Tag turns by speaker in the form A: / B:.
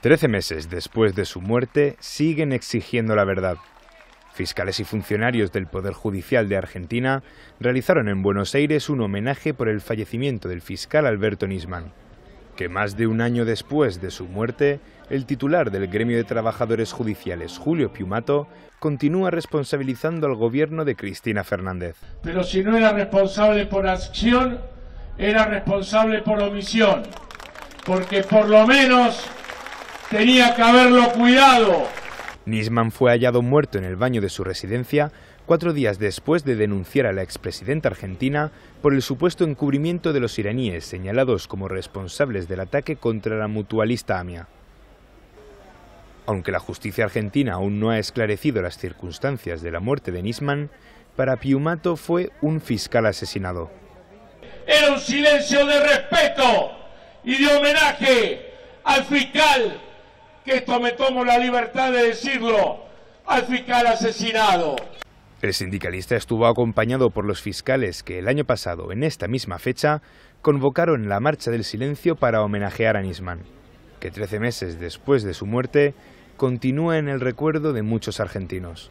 A: Trece meses después de su muerte, siguen exigiendo la verdad. Fiscales y funcionarios del Poder Judicial de Argentina realizaron en Buenos Aires un homenaje por el fallecimiento del fiscal Alberto Nisman, que más de un año después de su muerte, el titular del Gremio de Trabajadores Judiciales, Julio Piumato, continúa responsabilizando al gobierno de Cristina Fernández.
B: Pero si no era responsable por acción, era responsable por omisión, porque por lo menos Tenía que haberlo cuidado.
A: Nisman fue hallado muerto en el baño de su residencia cuatro días después de denunciar a la expresidenta argentina por el supuesto encubrimiento de los iraníes señalados como responsables del ataque contra la mutualista AMIA. Aunque la justicia argentina aún no ha esclarecido las circunstancias de la muerte de Nisman, para Piumato fue un fiscal asesinado.
C: Era un silencio de respeto y de homenaje al fiscal que esto me tomo la libertad de decirlo, al fiscal asesinado.
A: El sindicalista estuvo acompañado por los fiscales que el año pasado, en esta misma fecha, convocaron la Marcha del Silencio para homenajear a Nisman, que 13 meses después de su muerte continúa en el recuerdo de muchos argentinos.